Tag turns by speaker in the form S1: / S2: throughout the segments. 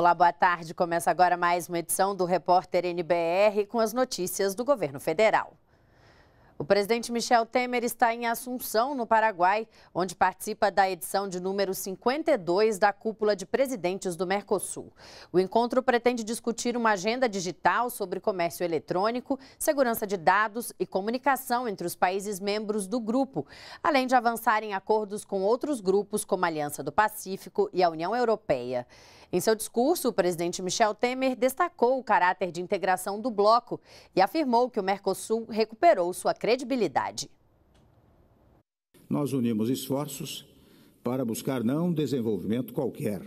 S1: Olá, boa tarde. Começa agora mais uma edição do Repórter NBR com as notícias do governo federal. O presidente Michel Temer está em Assunção, no Paraguai, onde participa da edição de número 52 da Cúpula de Presidentes do Mercosul. O encontro pretende discutir uma agenda digital sobre comércio eletrônico, segurança de dados e comunicação entre os países membros do grupo, além de avançar em acordos com outros grupos, como a Aliança do Pacífico e a União Europeia. Em seu discurso, o presidente Michel Temer destacou o caráter de integração do bloco e afirmou que o Mercosul recuperou sua credibilidade.
S2: Nós unimos esforços para buscar não um desenvolvimento qualquer,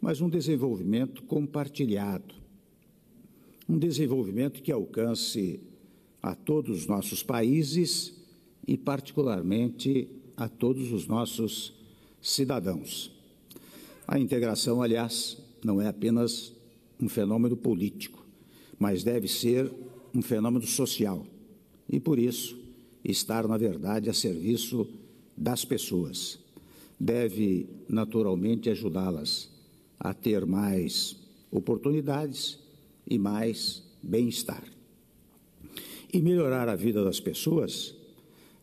S2: mas um desenvolvimento compartilhado. Um desenvolvimento que alcance a todos os nossos países e, particularmente, a todos os nossos cidadãos. A integração, aliás, não é apenas um fenômeno político, mas deve ser um fenômeno social. E por isso, estar, na verdade, a serviço das pessoas. Deve, naturalmente, ajudá-las a ter mais oportunidades e mais bem-estar. E melhorar a vida das pessoas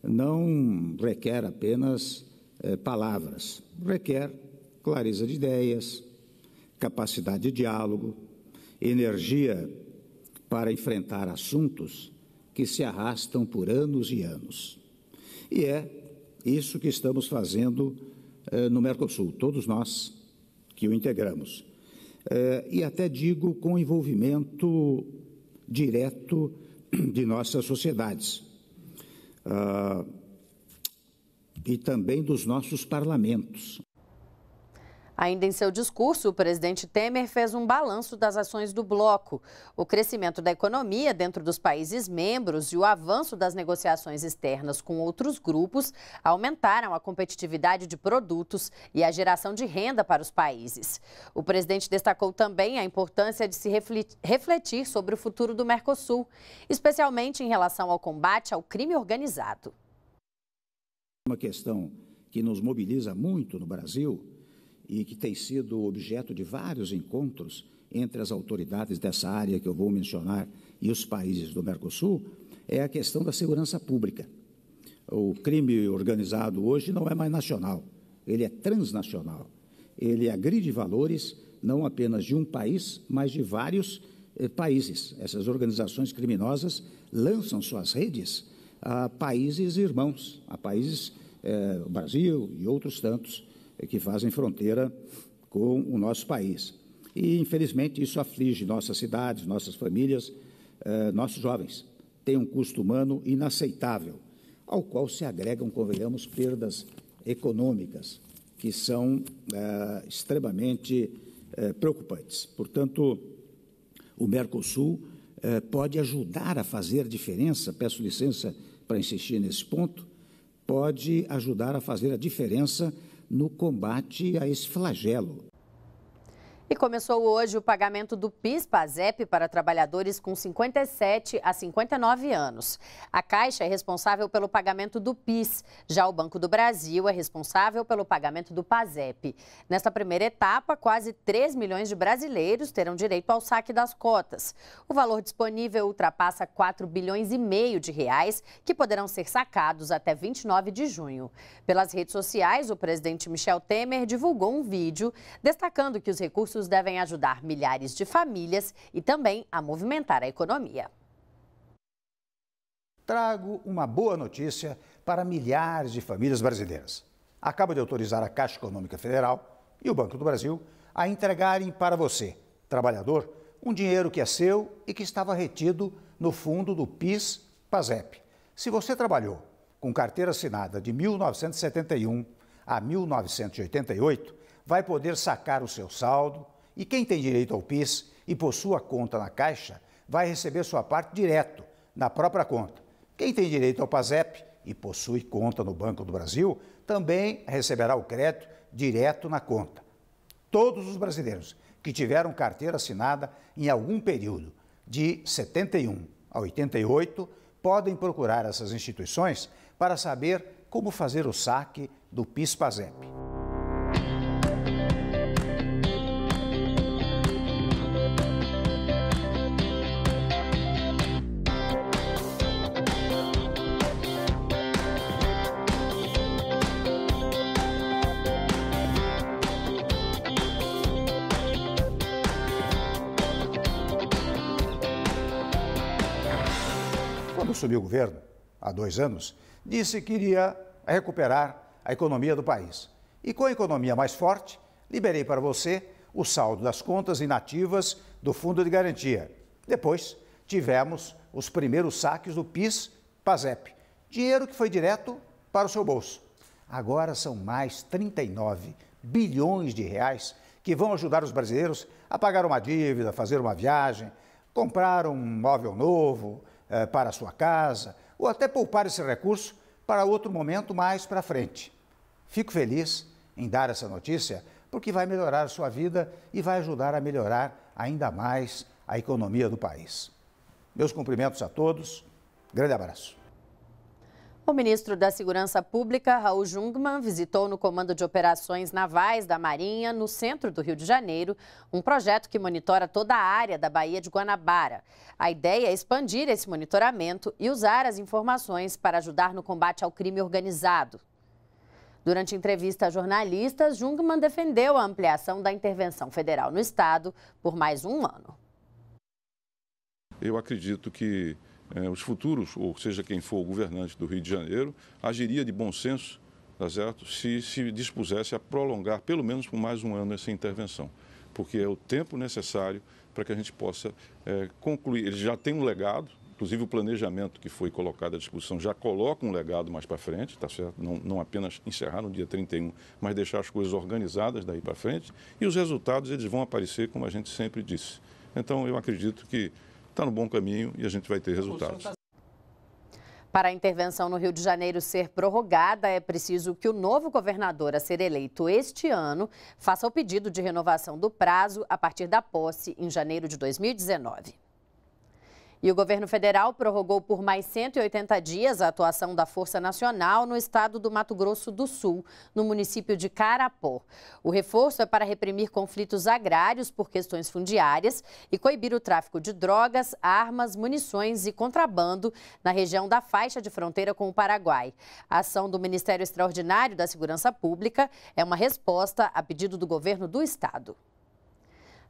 S2: não requer apenas eh, palavras, requer clareza de ideias, capacidade de diálogo, energia para enfrentar assuntos que se arrastam por anos e anos. E é isso que estamos fazendo eh, no Mercosul, todos nós que o integramos. Eh, e até digo com envolvimento direto de nossas sociedades ah, e também dos nossos parlamentos.
S1: Ainda em seu discurso, o presidente Temer fez um balanço das ações do bloco. O crescimento da economia dentro dos países membros e o avanço das negociações externas com outros grupos aumentaram a competitividade de produtos e a geração de renda para os países. O presidente destacou também a importância de se refletir sobre o futuro do Mercosul, especialmente em relação ao combate ao crime organizado.
S2: Uma questão que nos mobiliza muito no Brasil e que tem sido objeto de vários encontros entre as autoridades dessa área que eu vou mencionar e os países do Mercosul, é a questão da segurança pública. O crime organizado hoje não é mais nacional, ele é transnacional. Ele agride valores não apenas de um país, mas de vários eh, países. Essas organizações criminosas lançam suas redes a países irmãos, a países, eh, Brasil e outros tantos. É que fazem fronteira com o nosso país. E, infelizmente, isso aflige nossas cidades, nossas famílias, eh, nossos jovens. Tem um custo humano inaceitável, ao qual se agregam, convenhamos, perdas econômicas, que são eh, extremamente eh, preocupantes. Portanto, o Mercosul eh, pode ajudar a fazer diferença, peço licença para insistir nesse ponto, pode ajudar a fazer a diferença no combate a esse flagelo.
S1: E começou hoje o pagamento do PIS-PASEP para trabalhadores com 57 a 59 anos. A Caixa é responsável pelo pagamento do PIS, já o Banco do Brasil é responsável pelo pagamento do PASEP. Nesta primeira etapa, quase 3 milhões de brasileiros terão direito ao saque das cotas. O valor disponível ultrapassa 4 bilhões e meio de reais, que poderão ser sacados até 29 de junho. Pelas redes sociais, o presidente Michel Temer divulgou um vídeo destacando que os recursos devem ajudar milhares de famílias e também a movimentar a economia.
S2: Trago uma boa notícia para milhares de famílias brasileiras. Acaba de autorizar a Caixa Econômica Federal e o Banco do Brasil a entregarem para você, trabalhador, um dinheiro que é seu e que estava retido no fundo do PIS-PASEP. Se você trabalhou com carteira assinada de 1971 a 1988, vai poder sacar o seu saldo e quem tem direito ao PIS e possua conta na Caixa vai receber sua parte direto na própria conta. Quem tem direito ao PASEP e possui conta no Banco do Brasil também receberá o crédito direto na conta. Todos os brasileiros que tiveram carteira assinada em algum período de 71 a 88 podem procurar essas instituições para saber como fazer o saque do PIS-PASEP. quando assumiu o governo, há dois anos, disse que iria recuperar a economia do país. E com a economia mais forte, liberei para você o saldo das contas inativas do Fundo de Garantia. Depois, tivemos os primeiros saques do PIS, PASEP, dinheiro que foi direto para o seu bolso. Agora são mais 39 bilhões de reais que vão ajudar os brasileiros a pagar uma dívida, fazer uma viagem, comprar um móvel novo, eh, para a sua casa, ou até poupar esse recurso para outro momento mais para frente. Fico feliz em dar essa notícia, porque vai melhorar a sua vida e vai ajudar a melhorar ainda mais a economia do país. Meus cumprimentos a todos, grande abraço.
S1: O ministro da Segurança Pública, Raul Jungmann, visitou no Comando de Operações Navais da Marinha, no centro do Rio de Janeiro, um projeto que monitora toda a área da Baía de Guanabara. A ideia é expandir esse monitoramento e usar as informações para ajudar no combate ao crime organizado. Durante entrevista a jornalistas, Jungmann defendeu a ampliação da intervenção federal no Estado por mais um ano.
S2: Eu acredito que é, os futuros, ou seja quem for o governante do Rio de Janeiro, agiria de bom senso, tá certo? Se se dispusesse a prolongar pelo menos por mais um ano essa intervenção, porque é o tempo necessário para que a gente possa é, concluir. Ele já tem um legado, inclusive o planejamento que foi colocado à discussão já coloca um legado mais para frente, tá certo? Não, não, apenas encerrar no dia 31, mas deixar as coisas organizadas daí para frente, e os resultados eles vão aparecer, como a gente sempre disse. Então, eu acredito que está no bom caminho e a gente vai ter resultados.
S1: Para a intervenção no Rio de Janeiro ser prorrogada, é preciso que o novo governador a ser eleito este ano faça o pedido de renovação do prazo a partir da posse em janeiro de 2019. E o governo federal prorrogou por mais 180 dias a atuação da Força Nacional no estado do Mato Grosso do Sul, no município de Carapó. O reforço é para reprimir conflitos agrários por questões fundiárias e coibir o tráfico de drogas, armas, munições e contrabando na região da faixa de fronteira com o Paraguai. A ação do Ministério Extraordinário da Segurança Pública é uma resposta a pedido do governo do estado.